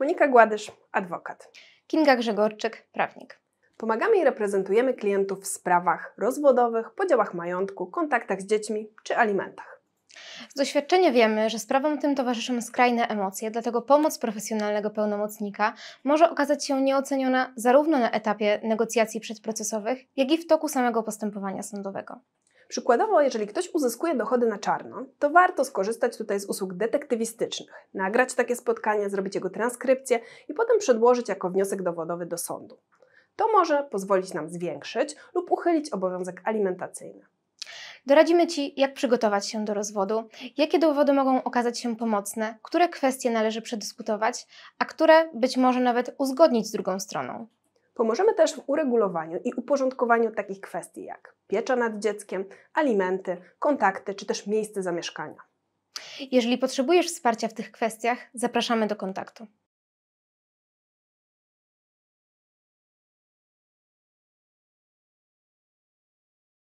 Monika Gładysz, adwokat. Kinga Grzegorczyk, prawnik. Pomagamy i reprezentujemy klientów w sprawach rozwodowych, podziałach majątku, kontaktach z dziećmi czy alimentach. Z doświadczenia wiemy, że sprawom tym towarzyszą skrajne emocje, dlatego pomoc profesjonalnego pełnomocnika może okazać się nieoceniona zarówno na etapie negocjacji przedprocesowych, jak i w toku samego postępowania sądowego. Przykładowo, jeżeli ktoś uzyskuje dochody na czarno, to warto skorzystać tutaj z usług detektywistycznych, nagrać takie spotkanie, zrobić jego transkrypcję i potem przedłożyć jako wniosek dowodowy do sądu. To może pozwolić nam zwiększyć lub uchylić obowiązek alimentacyjny. Doradzimy Ci, jak przygotować się do rozwodu, jakie dowody mogą okazać się pomocne, które kwestie należy przedyskutować, a które być może nawet uzgodnić z drugą stroną. Pomożemy też w uregulowaniu i uporządkowaniu takich kwestii jak piecza nad dzieckiem, alimenty, kontakty czy też miejsce zamieszkania. Jeżeli potrzebujesz wsparcia w tych kwestiach, zapraszamy do kontaktu.